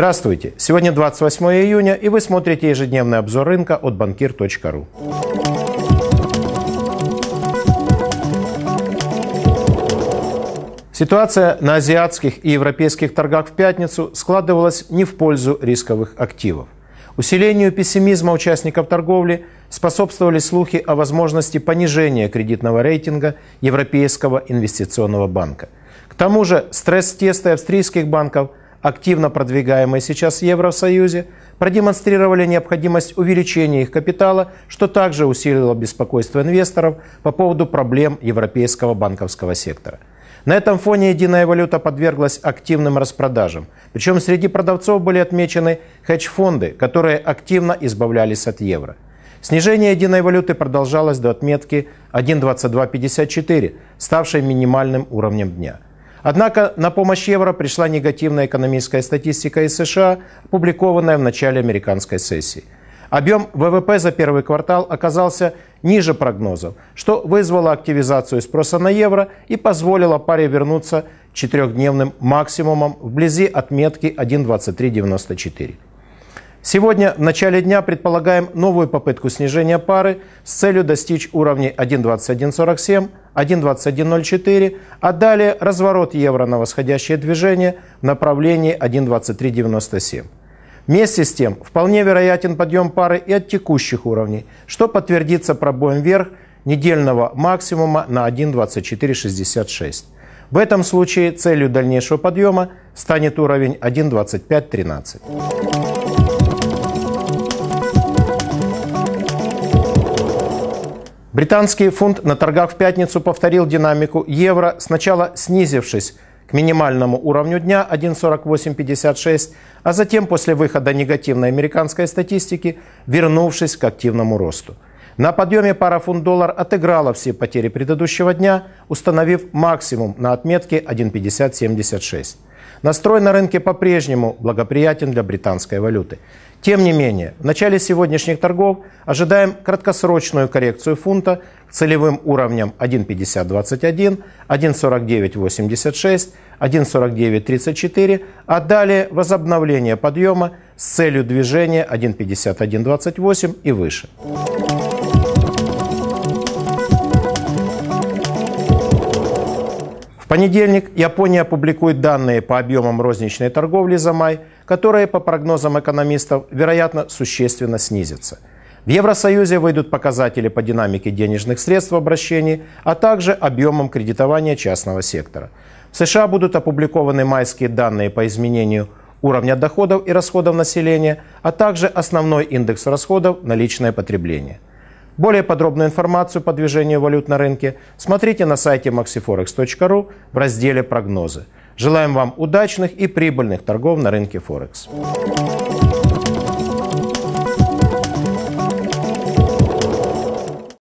Здравствуйте! Сегодня 28 июня, и вы смотрите ежедневный обзор рынка от банкир.ру. Ситуация на азиатских и европейских торгах в пятницу складывалась не в пользу рисковых активов. Усилению пессимизма участников торговли способствовали слухи о возможности понижения кредитного рейтинга Европейского инвестиционного банка. К тому же стресс-тесты австрийских банков – активно продвигаемой сейчас в Евросоюзе, продемонстрировали необходимость увеличения их капитала, что также усилило беспокойство инвесторов по поводу проблем европейского банковского сектора. На этом фоне единая валюта подверглась активным распродажам. Причем среди продавцов были отмечены хедж-фонды, которые активно избавлялись от евро. Снижение единой валюты продолжалось до отметки 1.2254, ставшей минимальным уровнем дня – Однако на помощь евро пришла негативная экономическая статистика из США, опубликованная в начале американской сессии. Объем ВВП за первый квартал оказался ниже прогнозов, что вызвало активизацию спроса на евро и позволило паре вернуться к четырехдневным максимумам вблизи отметки 1.2394. Сегодня в начале дня предполагаем новую попытку снижения пары с целью достичь уровней 1.2147, 1.2104, а далее разворот евро на восходящее движение в направлении 1.2397. Вместе с тем, вполне вероятен подъем пары и от текущих уровней, что подтвердится пробоем вверх недельного максимума на 1.2466. В этом случае целью дальнейшего подъема станет уровень 1.2513. Британский фунт на торгах в пятницу повторил динамику евро, сначала снизившись к минимальному уровню дня 1.4856, а затем после выхода негативной американской статистики, вернувшись к активному росту. На подъеме пара фунт-доллар отыграла все потери предыдущего дня, установив максимум на отметке 1.5076. Настрой на рынке по-прежнему благоприятен для британской валюты. Тем не менее, в начале сегодняшних торгов ожидаем краткосрочную коррекцию фунта к целевым уровням 1.5021, 1.4986, 1.4934, а далее возобновление подъема с целью движения 1.5128 и выше. понедельник Япония опубликует данные по объемам розничной торговли за май, которые, по прогнозам экономистов, вероятно, существенно снизятся. В Евросоюзе выйдут показатели по динамике денежных средств в обращении, а также объемам кредитования частного сектора. В США будут опубликованы майские данные по изменению уровня доходов и расходов населения, а также основной индекс расходов на личное потребление – более подробную информацию по движению валют на рынке смотрите на сайте maxiforex.ru в разделе «Прогнозы». Желаем вам удачных и прибыльных торгов на рынке Форекс.